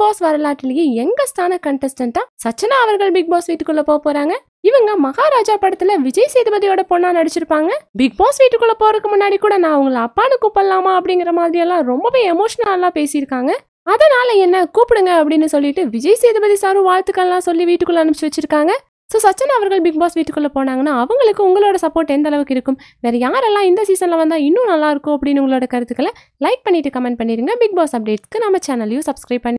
big pass வரலாற்றிலேயே ஸ்தான கண்டஸ்டண்டா சச்சனா அவர்கள் பிக் பாஸ் வீட்டுக்குள்ள போக போறாங்க இவங்க மகாராஜா படத்துல விஜய் சேதுபதியோட பொண்ணா நடிச்சிருப்பாங்க பிக் பாஸ் வீட்டுக்குள்ள போறதுக்கு முன்னாடி கூட நான் உங்களை அப்பான்னு கூப்பிடலாமா அப்படிங்கிற மாதிரி எல்லாம் ரொம்பவே எமோஷனலா பேசியிருக்காங்க அதனால என்ன கூப்பிடுங்க அப்படின்னு சொல்லிட்டு விஜய் சேதுபதி சாரும் வாழ்த்துக்கள்லாம் சொல்லி வீட்டுக்குள்ள அனுப்பிச்சு வச்சிருக்காங்க ஸோ சச்சன் அவர்கள் பிக் பாஸ் வீட்டுக்குள்ளே போனாங்கன்னா அவங்களுக்கு உங்களோட சப்போர்ட் எந்த அளவுக்கு இருக்கும் வேறு யாரெல்லாம் இந்த சீசனில் வந்தால் இன்னும் நல்லா இருக்கும் அப்படின்னு உங்களோட கருத்துக்களை லைக் பண்ணிவிட்டு கமெண்ட் பண்ணிடுங்க பிக் பாஸ் அப்டேட்ஸ்க்கு நம்ம சேனலையும் சப்ஸ்கிரைப் பண்ணி